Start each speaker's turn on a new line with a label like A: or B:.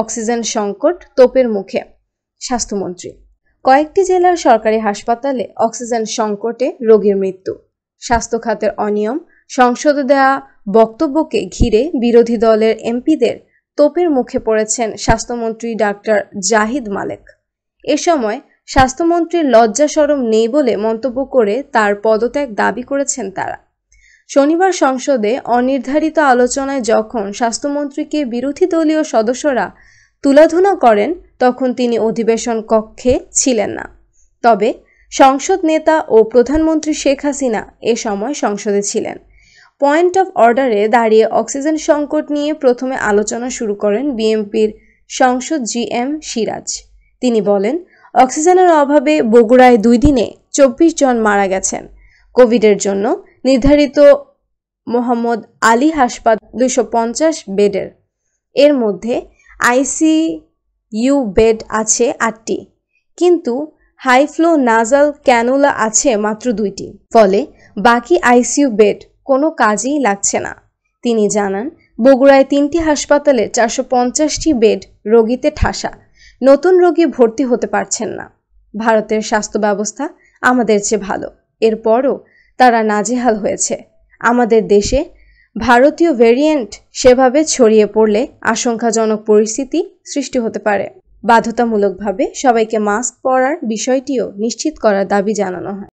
A: oxygen সংকট তোপের মুখে স্বাস্থ্যমন্ত্রী কয়েকটি জেলার সরকারি হাসপাতালে অক্সিজেন সংকটে রোগীর মৃত্যু স্বাস্থ্য খাতের অনিয়ম সংসদে দেয়া বক্তব্যকে ঘিরে বিরোধী দলের এমপিদের তোপের মুখে পড়েছেন স্বাস্থ্যমন্ত্রী ডাক্তার জাহিদ মালেক এ সময় স্বাস্থ্যমন্ত্রীর লজ্জা সরম নেই বলে মন্তব্য করে তার পদত্যাগ দাবি করেছেন তারা শনিবার সংসদে অনির্ধারিত আলোচনায় যখন স্বাস্থ্যমন্ত্রীকে বিরোধী দলীয় সদস্যরা তুলাধুনা করেন তখন তিনি অধিবেশন কক্ষে ছিলেন না তবে সংসদ নেতা ও প্রধানমন্ত্রী শেখ হাসিনা এ সময় সংসদে ছিলেন পয়েন্ট অফ অর্ডারে দাঁড়িয়ে অক্সিজেন সংকট নিয়ে প্রথমে আলোচনা শুরু করেন বিএনপির সংসদ জি এম সিরাজ তিনি বলেন অক্সিজেনের অভাবে বগুড়ায় দুই দিনে চব্বিশ জন মারা গেছেন কোভিডের জন্য নির্ধারিত মোহাম্মদ আলী হাসপাতাল দুশো পঞ্চাশ বেডের এর মধ্যে আইসিইউ বেড আছে আটটি কিন্তু হাইফ্লো নাজাল ক্যানুলা আছে মাত্র দুইটি ফলে বাকি আইসিইউ বেড কোনো কাজেই লাগছে না তিনি জানান বগুড়ায় তিনটি হাসপাতালে চারশো পঞ্চাশটি বেড রোগীতে ঠাসা নতুন রোগী ভর্তি হতে পারছেন না ভারতের স্বাস্থ্য ব্যবস্থা আমাদের চেয়ে ভালো এরপরও তারা নাজেহাল হয়েছে আমাদের দেশে ভারতীয় ভেরিয়েন্ট সেভাবে ছড়িয়ে পড়লে আশঙ্কাজনক পরিস্থিতি সৃষ্টি হতে পারে বাধ্যতামূলকভাবে সবাইকে মাস্ক পরার বিষয়টিও নিশ্চিত করার দাবি জানানো হয়